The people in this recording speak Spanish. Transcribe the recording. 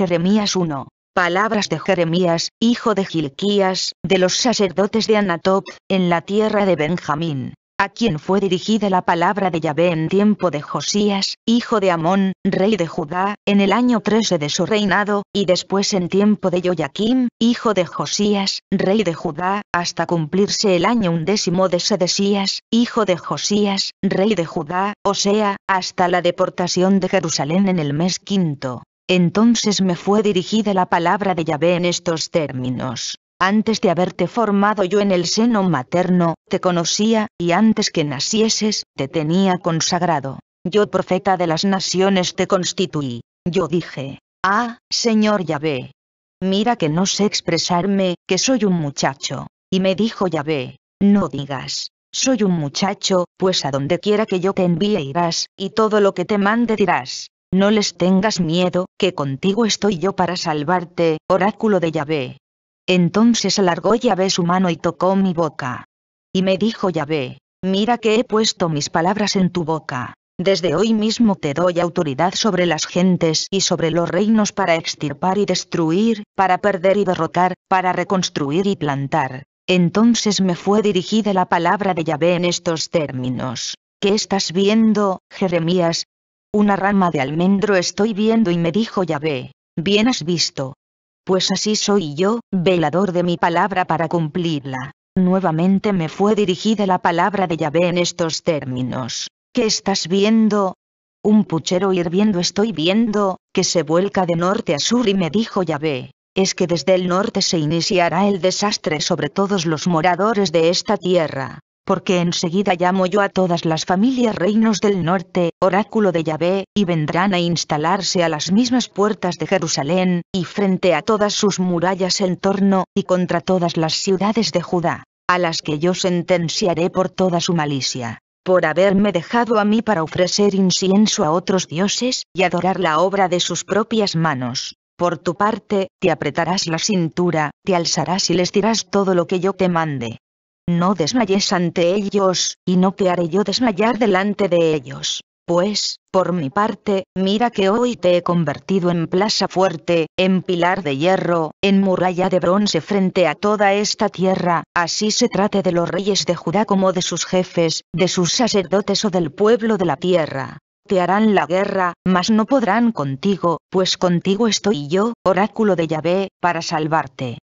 Jeremías 1. Palabras de Jeremías, hijo de Gilquías, de los sacerdotes de Anatop, en la tierra de Benjamín, a quien fue dirigida la palabra de Yahvé en tiempo de Josías, hijo de Amón, rey de Judá, en el año 13 de su reinado, y después en tiempo de Joaquim, hijo de Josías, rey de Judá, hasta cumplirse el año undécimo de Sedesías, hijo de Josías, rey de Judá, o sea, hasta la deportación de Jerusalén en el mes quinto entonces me fue dirigida la palabra de Yahvé en estos términos. Antes de haberte formado yo en el seno materno, te conocía, y antes que nacieses, te tenía consagrado. Yo profeta de las naciones te constituí. Yo dije, Ah, Señor Yahvé. Mira que no sé expresarme, que soy un muchacho. Y me dijo Yahvé, no digas, soy un muchacho, pues a donde quiera que yo te envíe irás, y todo lo que te mande dirás. No les tengas miedo, que contigo estoy yo para salvarte, oráculo de Yahvé. Entonces alargó Yahvé su mano y tocó mi boca. Y me dijo Yahvé, mira que he puesto mis palabras en tu boca. Desde hoy mismo te doy autoridad sobre las gentes y sobre los reinos para extirpar y destruir, para perder y derrocar, para reconstruir y plantar. Entonces me fue dirigida la palabra de Yahvé en estos términos. ¿Qué estás viendo, Jeremías, una rama de almendro estoy viendo y me dijo Yahvé, bien has visto. Pues así soy yo, velador de mi palabra para cumplirla. Nuevamente me fue dirigida la palabra de Yahvé en estos términos. ¿Qué estás viendo? Un puchero hirviendo estoy viendo, que se vuelca de norte a sur y me dijo Yahvé, es que desde el norte se iniciará el desastre sobre todos los moradores de esta tierra porque enseguida llamo yo a todas las familias reinos del norte, oráculo de Yahvé, y vendrán a instalarse a las mismas puertas de Jerusalén, y frente a todas sus murallas en torno, y contra todas las ciudades de Judá, a las que yo sentenciaré por toda su malicia por haberme dejado a mí para ofrecer incienso a otros dioses, y adorar la obra de sus propias manos. Por tu parte, te apretarás la cintura, te alzarás y les dirás todo lo que yo te mande, no desmayes ante ellos, y no te haré yo desmayar delante de ellos. Pues, por mi parte, mira que hoy te he convertido en plaza fuerte, en pilar de hierro, en muralla de bronce frente a toda esta tierra, así se trate de los reyes de Judá como de sus jefes, de sus sacerdotes o del pueblo de la tierra. Te harán la guerra, mas no podrán contigo, pues contigo estoy yo, oráculo de Yahvé, para salvarte.